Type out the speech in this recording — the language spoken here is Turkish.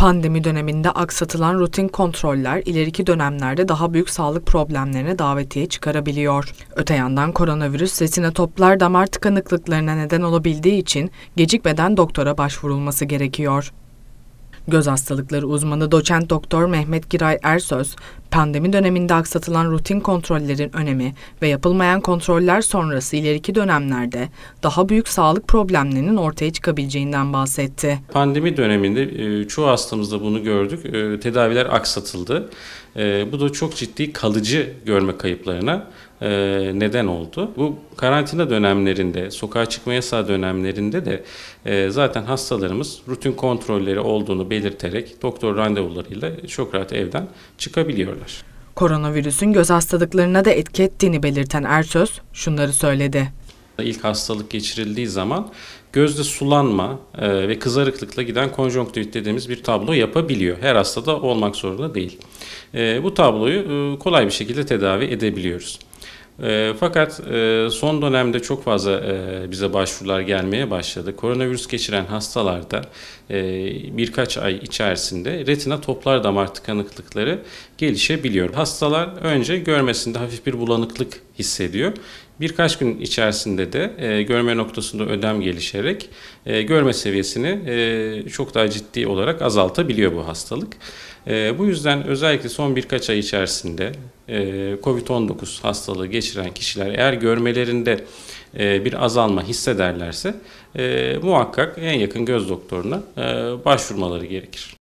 Pandemi döneminde aksatılan rutin kontroller ileriki dönemlerde daha büyük sağlık problemlerine davetiye çıkarabiliyor. Öte yandan koronavirüs resine toplar damar tıkanıklıklarına neden olabildiği için gecikmeden doktora başvurulması gerekiyor. Göz hastalıkları uzmanı doçent doktor Mehmet Giray Ersöz, Pandemi döneminde aksatılan rutin kontrollerin önemi ve yapılmayan kontroller sonrası ileriki dönemlerde daha büyük sağlık problemlerinin ortaya çıkabileceğinden bahsetti. Pandemi döneminde e, çoğu hastamızda bunu gördük. E, tedaviler aksatıldı. E, bu da çok ciddi kalıcı görme kayıplarına neden oldu. Bu karantina dönemlerinde, sokağa çıkma yasağı dönemlerinde de zaten hastalarımız rutin kontrolleri olduğunu belirterek doktor randevularıyla çok rahat evden çıkabiliyor ediyorlar. Koronavirüsün göz hastalıklarına da etki ettiğini belirten Ersöz şunları söyledi. İlk hastalık geçirildiği zaman gözde sulanma e, ve kızarıklıkla giden konjonktivit dediğimiz bir tablo yapabiliyor. Her hastada olmak zorunda değil. E, bu tabloyu e, kolay bir şekilde tedavi edebiliyoruz. E, fakat e, son dönemde çok fazla e, bize başvurular gelmeye başladı. Koronavirüs geçiren hastalarda e, birkaç ay içerisinde retina toplar damar tıkanıklıkları gelişebiliyor. Hastalar önce görmesinde hafif bir bulanıklık hissediyor. Birkaç gün içerisinde de e, görme noktasında ödem gelişerek e, görme seviyesini e, çok daha ciddi olarak azaltabiliyor bu hastalık. E, bu yüzden özellikle son birkaç ay içerisinde e, COVID-19 hastalığı geçiren kişiler eğer görmelerinde e, bir azalma hissederlerse e, muhakkak en yakın göz doktoruna e, başvurmaları gerekir.